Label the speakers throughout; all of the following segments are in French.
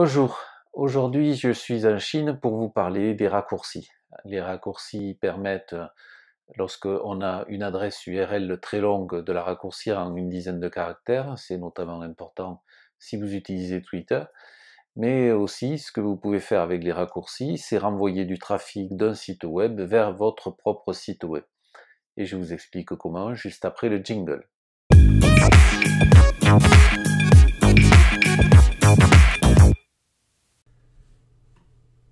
Speaker 1: Bonjour, aujourd'hui je suis en Chine pour vous parler des raccourcis. Les raccourcis permettent, lorsque lorsqu'on a une adresse URL très longue, de la raccourcir en une dizaine de caractères. C'est notamment important si vous utilisez Twitter. Mais aussi, ce que vous pouvez faire avec les raccourcis, c'est renvoyer du trafic d'un site web vers votre propre site web. Et je vous explique comment juste après le jingle.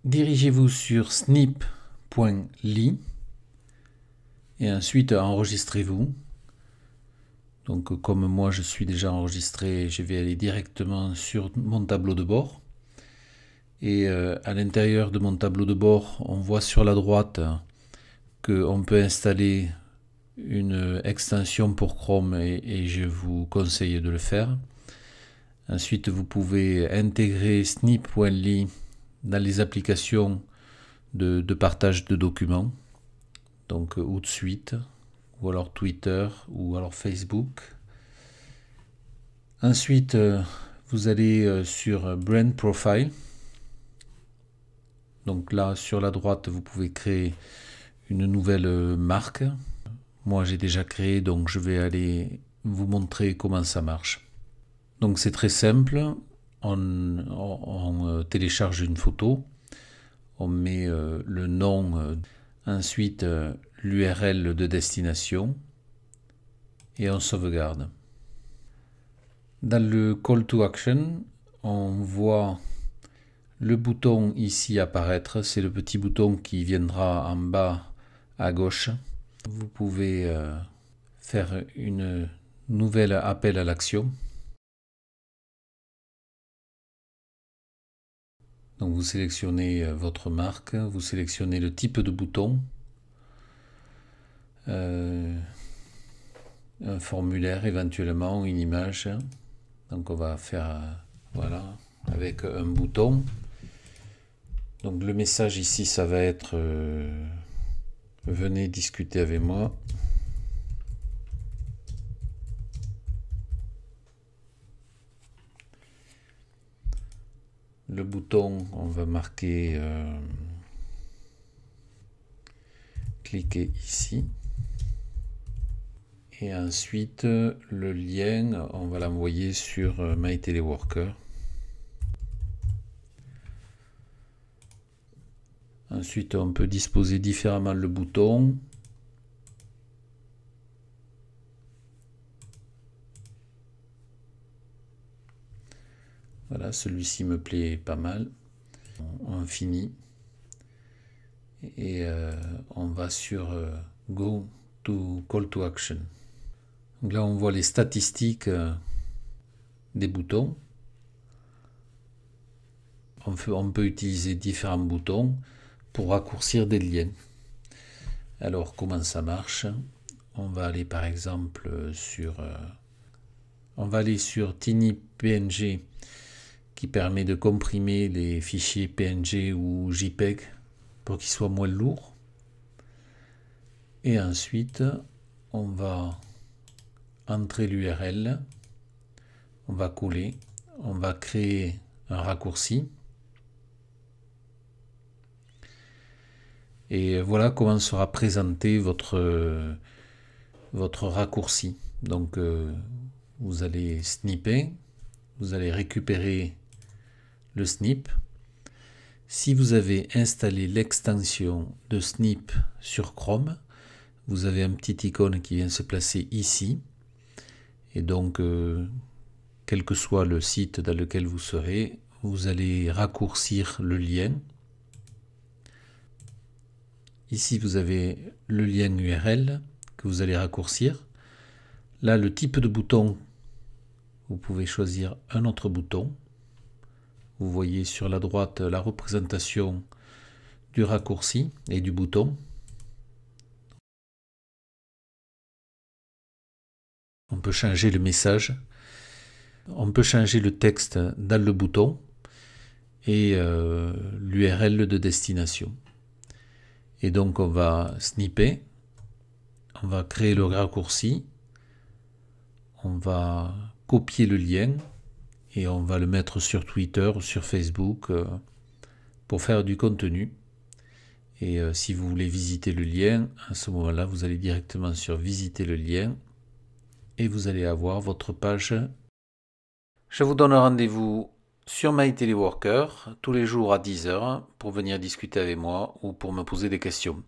Speaker 1: Dirigez-vous sur snip.ly et ensuite enregistrez-vous. Donc comme moi je suis déjà enregistré, je vais aller directement sur mon tableau de bord. Et euh, à l'intérieur de mon tableau de bord, on voit sur la droite qu'on peut installer une extension pour Chrome et, et, je vous conseille de le faire. Ensuite, vous pouvez intégrer snip.ly dans les applications de, partage de documents, donc euh, ou de suite, ou alors Twitter, ou alors Facebook. Ensuite, euh, vous allez euh, sur Brand Profile. Donc là, sur la droite, vous pouvez créer une nouvelle marque. Moi, j'ai déjà créé, donc je vais aller vous montrer comment ça marche. Donc c'est très simple on, euh, télécharge une photo, on met euh, le nom, euh, ensuite l'URL de destination et on sauvegarde. Dans le call to action, on voit le bouton ici apparaître, c'est le petit bouton qui viendra en bas à gauche. Vous pouvez faire une nouvelle appel à l'action. Donc vous sélectionnez euh, votre marque, vous sélectionnez le type de bouton, euh, un formulaire éventuellement, une image. Donc on va faire voilà avec un bouton. Donc le message ici ça va être euh, venez discuter avec moi. le bouton, on va marquer euh, cliquer ici. Et ensuite, le lien, on va l'envoyer sur euh, My Ensuite, on peut disposer différemment le bouton. celui-ci me plaît pas mal. On, finit. Et euh, on va sur euh, Go to Call to Action. Donc là, on voit les statistiques euh, des boutons. On peut, on peut utiliser différents boutons pour raccourcir des liens. Alors, comment ça marche On va aller par exemple sur... on va aller sur Tiny PNG qui permet de comprimer les fichiers PNG ou JPEG pour qu'ils soient moins lourds. Et ensuite, on va entrer l'URL, on va coller, on va créer un raccourci. Et voilà comment sera présenté votre, votre raccourci. Donc, euh, vous allez snipper, vous allez récupérer le snip. Si vous avez installé l'extension de snip sur Chrome, vous avez un petit icône qui vient se placer ici. Et donc, euh, quel que soit le site dans lequel vous serez, vous allez raccourcir le lien. Ici, vous avez le lien URL que vous allez raccourcir. Là, le type de bouton, vous pouvez choisir un autre bouton. Vous voyez sur la droite la représentation du raccourci et du bouton. On peut changer le message. On peut changer le texte dans le bouton et euh, l'URL de destination. Et donc on va snipper, on va créer le raccourci, on va copier le lien et on va le mettre sur Twitter ou sur Facebook euh, pour faire du contenu. Et euh, si vous voulez visiter le lien, à ce moment-là, vous allez directement sur visiter le lien et vous allez avoir votre page. Je vous donne rendez-vous sur MyTeleWorker tous les jours à 10h pour venir discuter avec moi ou pour me poser des questions.